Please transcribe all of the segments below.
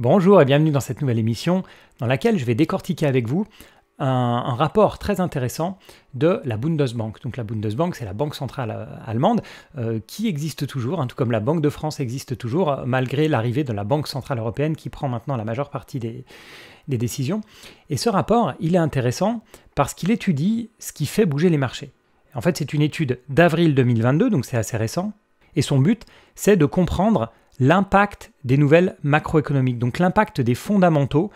Bonjour et bienvenue dans cette nouvelle émission dans laquelle je vais décortiquer avec vous un, rapport très intéressant de la Bundesbank. Donc la Bundesbank, c'est la banque centrale euh, allemande euh, qui existe toujours, hein, tout comme la Banque de France existe toujours, euh, malgré l'arrivée de la Banque centrale européenne qui prend maintenant la majeure partie des, des décisions. Et ce rapport, il est intéressant parce qu'il étudie ce qui fait bouger les marchés. En fait, c'est une étude d'avril 2022, donc c'est assez récent, et son but, c'est de comprendre l'impact des nouvelles macroéconomiques, donc l'impact des fondamentaux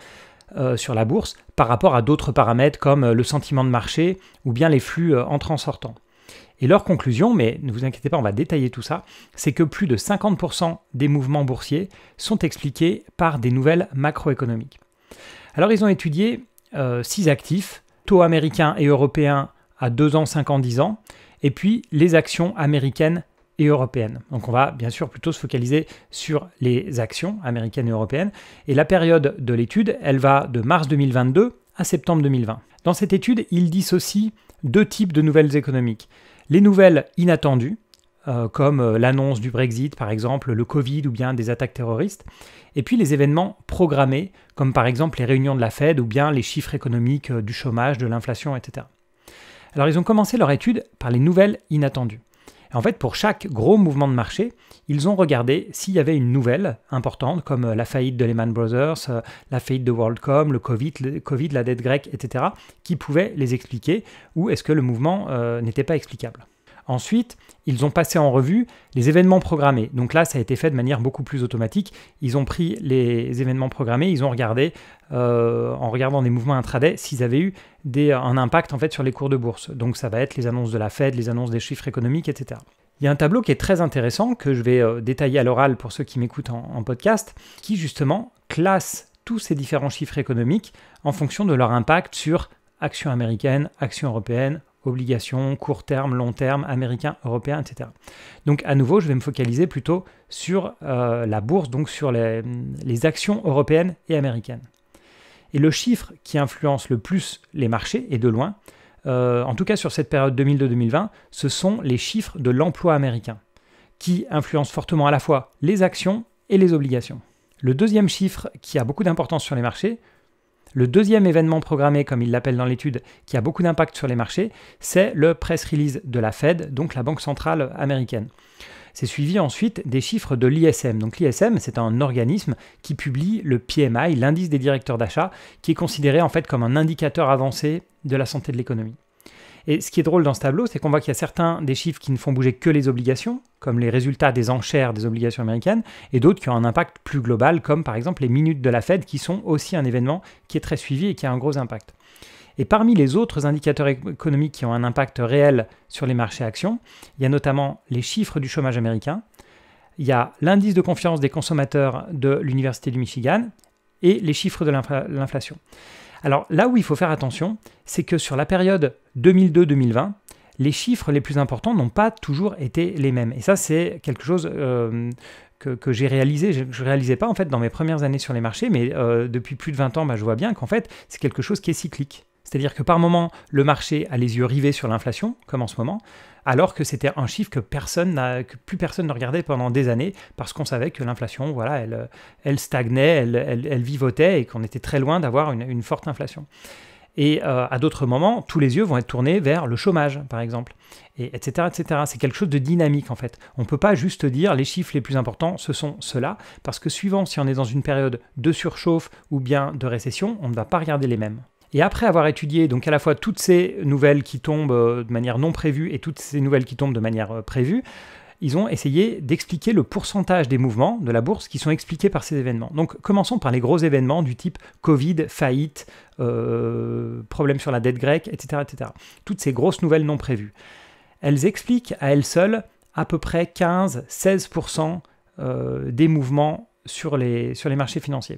euh, sur la bourse par rapport à d'autres paramètres comme euh, le sentiment de marché ou bien les flux euh, entrants-sortants. Et leur conclusion, mais ne vous inquiétez pas, on va détailler tout ça, c'est que plus de 50% des mouvements boursiers sont expliqués par des nouvelles macroéconomiques. Alors ils ont étudié six actifs, taux américains et européens à 2 ans, 5 ans, 10 ans, et puis les actions américaines européenne. Donc on va bien sûr plutôt se focaliser sur les actions américaines et européennes. Et la période de l'étude, elle va de mars 2022 à septembre 2020. Dans cette étude, ils dissocient deux types de nouvelles économiques. Les nouvelles inattendues, euh, comme euh, l'annonce du Brexit par exemple, le Covid ou bien des attaques terroristes, et puis les événements programmés, comme par exemple les réunions de la Fed ou bien les chiffres économiques euh, du chômage, de l'inflation, etc. Alors ils ont commencé leur étude par les nouvelles inattendues. En fait, pour chaque gros mouvement de marché, ils ont regardé s'il y avait une nouvelle importante, comme euh, la faillite de Lehman Brothers, euh, la faillite de WorldCom, le COVID, la dette grecque, etc., qui pouvait les expliquer, ou est-ce que le mouvement euh, n'était pas explicable. Ensuite, ils ont passé en revue les événements programmés. Donc là, ça a été fait de manière beaucoup plus automatique. Ils ont pris les événements programmés, ils ont regardé, euh, en regardant des mouvements intraday, s'ils avaient eu un impact en fait sur les cours de bourse. Donc ça va être les annonces de la Fed, les annonces des chiffres économiques, etc. Il y a un tableau qui est très intéressant que je vais euh, détailler à l'oral pour ceux qui m'écoutent en, en podcast, qui justement classe tous ces différents chiffres économiques en fonction de leur impact sur actions américaines, actions européennes, obligations, court terme, long terme, américain, européen, etc. Donc à nouveau, je vais me focaliser plutôt sur euh, la bourse, donc sur les, actions européennes et américaines. Et le chiffre qui influence le plus les marchés, et de loin, euh, en tout cas sur cette période 2002-2020, ce sont les chiffres de l'emploi américain, qui influencent fortement à la fois les actions et les obligations. Le deuxième chiffre qui a beaucoup d'importance sur les marchés, le deuxième événement programmé, comme il l'appelle dans l'étude, qui a beaucoup d'impact sur les marchés, c'est le press release de la Fed, donc la Banque centrale américaine. C'est suivi ensuite des chiffres de l'ISM. Donc l'ISM, c'est un organisme qui publie le PMI, l'indice des directeurs d'achat, qui est considéré en fait comme un indicateur avancé de la santé de l'économie. Et ce qui est drôle dans ce tableau, c'est qu'on voit qu'il y a certains des chiffres qui ne font bouger que les obligations, comme les résultats des enchères des obligations américaines, et d'autres qui ont un impact plus global, comme par exemple les minutes de la Fed, qui sont aussi un événement qui est très suivi et qui a un gros impact. Et parmi les autres indicateurs économiques qui ont un impact réel sur les marchés actions, il y a notamment les chiffres du chômage américain, il y a l'indice de confiance des consommateurs de l'Université du Michigan et les chiffres de l'inflation. Alors là où il faut faire attention, c'est que sur la période 2002-2020, les chiffres les plus importants n'ont pas toujours été les mêmes. Et ça, c'est quelque chose euh, que, j'ai réalisé. Je ne réalisais pas en fait dans mes premières années sur les marchés, mais euh, depuis plus de 20 ans, bah, je vois bien qu'en fait, c'est quelque chose qui est cyclique. C'est-à-dire que par moment, le marché a les yeux rivés sur l'inflation, comme en ce moment, alors que c'était un chiffre que personne que plus personne ne regardait pendant des années, parce qu'on savait que l'inflation, voilà, elle, elle stagnait, elle, elle, vivotait et qu'on était très loin d'avoir une, forte inflation. Et euh, à d'autres moments, tous les yeux vont être tournés vers le chômage, par exemple, et etc. etc. C'est quelque chose de dynamique, en fait. On ne peut pas juste dire les chiffres les plus importants, ce sont ceux-là, parce que suivant si on est dans une période de surchauffe ou bien de récession, on ne va pas regarder les mêmes. Et après avoir étudié donc à la fois toutes ces nouvelles qui tombent euh, de manière non prévue et toutes ces nouvelles qui tombent de manière euh, prévue, ils ont essayé d'expliquer le pourcentage des mouvements de la bourse qui sont expliqués par ces événements. Donc commençons par les gros événements du type Covid, faillite, euh, problème sur la dette grecque, etc., Toutes ces grosses nouvelles non prévues. Elles expliquent à elles seules à peu près 15-16% des mouvements sur les, sur les marchés financiers.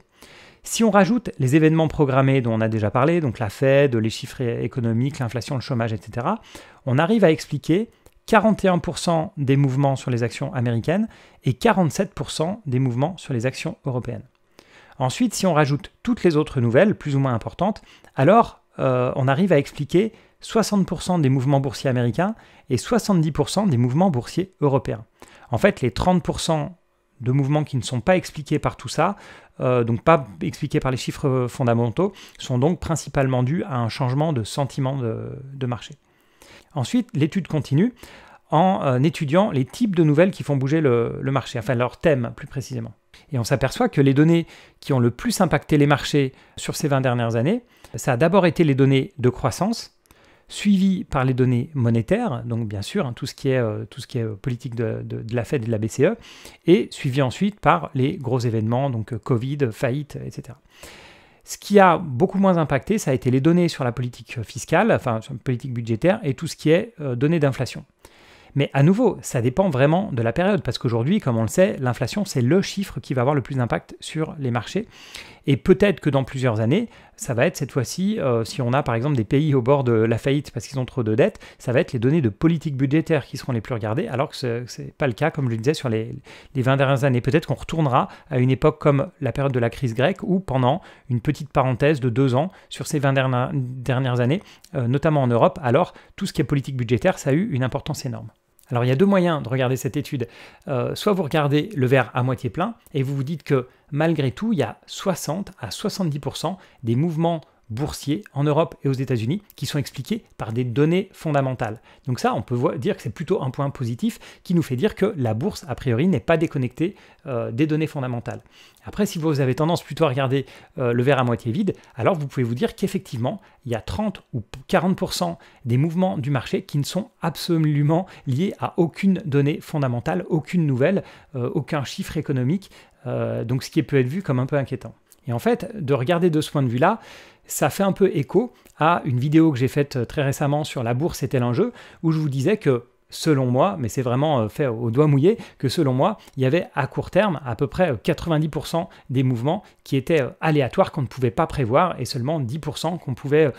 Si on rajoute les événements programmés dont on a déjà parlé, donc la Fed, les chiffres économiques, l'inflation, le chômage, etc., on arrive à expliquer 41% des mouvements sur les actions américaines et 47% des mouvements sur les actions européennes. Ensuite, si on rajoute toutes les autres nouvelles, plus ou moins importantes, alors euh, on arrive à expliquer 60% des mouvements boursiers américains et 70% des mouvements boursiers européens. En fait, les 30% de mouvements qui ne sont pas expliqués par tout ça, euh, donc pas expliqués par les chiffres fondamentaux, sont donc principalement dus à un changement de sentiment de, marché. Ensuite, l'étude continue en euh, étudiant les types de nouvelles qui font bouger le, le marché, enfin leur thème plus précisément. Et on s'aperçoit que les données qui ont le plus impacté les marchés sur ces 20 dernières années, ça a d'abord été les données de croissance, suivi par les données monétaires, donc bien sûr hein, tout ce qui est, euh, tout ce qui est euh, politique de, la Fed et de la BCE, et suivi ensuite par les gros événements, donc euh, Covid, faillite, etc. Ce qui a beaucoup moins impacté, ça a été les données sur la politique fiscale, enfin sur la politique budgétaire, et tout ce qui est données d'inflation. Mais à nouveau, ça dépend vraiment de la période, parce qu'aujourd'hui, comme on le sait, l'inflation, c'est le chiffre qui va avoir le plus d'impact sur les marchés. Et peut-être que dans plusieurs années, ça va être cette fois-ci, euh, si on a par exemple des pays au bord de la faillite parce qu'ils ont trop de dettes, ça va être les données de politique budgétaire qui seront les plus regardées, alors que ce n'est pas le cas, comme je le disais, sur les, 20 dernières années. Peut-être qu'on retournera à une époque comme la période de la crise grecque, ou pendant une petite parenthèse de deux ans, sur ces 20 dernières, années, euh, notamment en Europe, alors tout ce qui est politique budgétaire, ça a eu une importance énorme. Alors il y a deux moyens de regarder cette étude. Euh, soit vous regardez le verre à moitié plein et vous vous dites que malgré tout, il y a 60 à 70% des mouvements boursiers en Europe et aux États-Unis qui sont expliqués par des données fondamentales. Donc ça, on peut dire que c'est plutôt un point positif qui nous fait dire que la bourse, a priori, n'est pas déconnectée euh, des données fondamentales. Après, si vous avez tendance plutôt à regarder euh, le verre à moitié vide, alors vous pouvez vous dire qu'effectivement, il y a 30 ou 40% des mouvements du marché qui ne sont absolument liés à aucune donnée fondamentale, aucune nouvelle, euh, aucun chiffre économique, donc ce qui peut être vu comme un peu inquiétant. Et en fait, de regarder de ce point de vue-là, ça fait un peu écho à une vidéo que j'ai faite euh, très récemment sur la bourse et l'enjeu où je vous disais que selon moi, mais c'est vraiment euh, fait au doigt mouillé, que selon moi, il y avait à court terme à peu près 90% euh, des mouvements qui étaient aléatoires qu'on ne pouvait pas prévoir et seulement 10% qu'on pouvait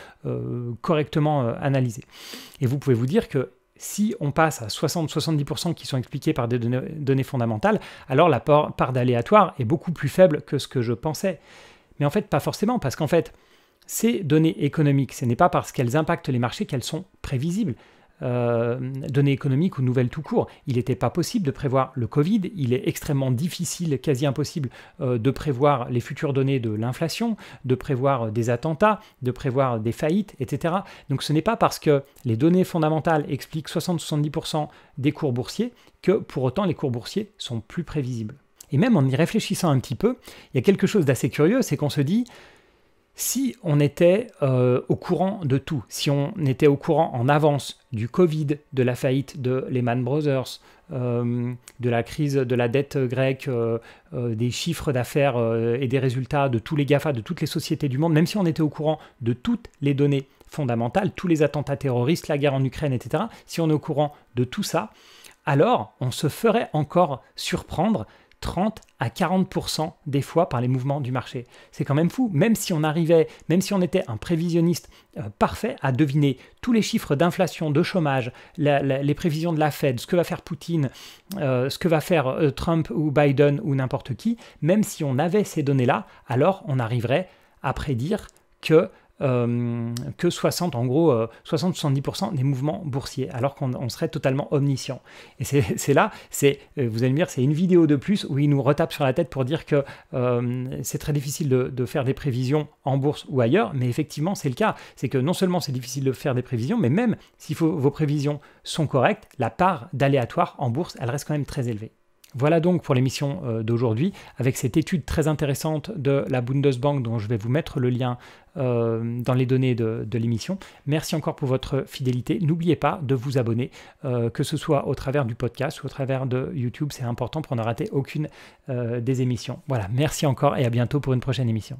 correctement analyser. Et vous pouvez vous dire que si on passe à 60-70% qui sont expliqués par des données, fondamentales, alors la part, part d'aléatoire est beaucoup plus faible que ce que je pensais. Mais en fait, pas forcément, parce qu'en fait, ces données économiques, ce n'est pas parce qu'elles impactent les marchés qu'elles sont prévisibles. Euh, données économiques ou nouvelles tout court. Il n'était pas possible de prévoir le Covid, il est extrêmement difficile, quasi impossible euh, de prévoir les futures données de l'inflation, de prévoir euh, des attentats, de prévoir des faillites, etc. Donc ce n'est pas parce que les données fondamentales expliquent 60-70% des cours boursiers que pour autant les cours boursiers sont plus prévisibles. Et même en y réfléchissant un petit peu, il y a quelque chose d'assez curieux, c'est qu'on se dit, si on était euh, au courant de tout, si on était au courant en avance du Covid, de la faillite de Lehman Brothers, euh, de la crise de la dette grecque, euh, des chiffres d'affaires et des résultats de tous les GAFA, de toutes les sociétés du monde, même si on était au courant de toutes les données fondamentales, tous les attentats terroristes, la guerre en Ukraine, etc., si on est au courant de tout ça, alors on se ferait encore surprendre 30 à 40% des fois par les mouvements du marché. C'est quand même fou, même si on arrivait, même si on était un prévisionniste euh, parfait à deviner tous les chiffres d'inflation, de chômage, les prévisions de la Fed, ce que va faire Poutine, euh, ce que va faire euh, Trump ou Biden ou n'importe qui, même si on avait ces données-là, alors on arriverait à prédire que euh, que 60, en gros, 60-70% euh, des mouvements boursiers, alors qu'on serait totalement omniscient. Et c'est là, c'est, euh, vous allez me dire, c'est une vidéo de plus où il nous retape sur la tête pour dire que c'est très difficile de, faire des prévisions en bourse ou ailleurs, mais effectivement, c'est le cas. C'est que non seulement c'est difficile de faire des prévisions, mais même si vos prévisions sont correctes, la part d'aléatoire en bourse, elle reste quand même très élevée. Voilà donc pour l'émission euh, d'aujourd'hui, avec cette étude très intéressante de la Bundesbank dont je vais vous mettre le lien euh, dans les données de, l'émission. Merci encore pour votre fidélité. N'oubliez pas de vous abonner, euh, que ce soit au travers du podcast ou au travers de YouTube. C'est important pour ne rater aucune des émissions. Voilà, merci encore et à bientôt pour une prochaine émission.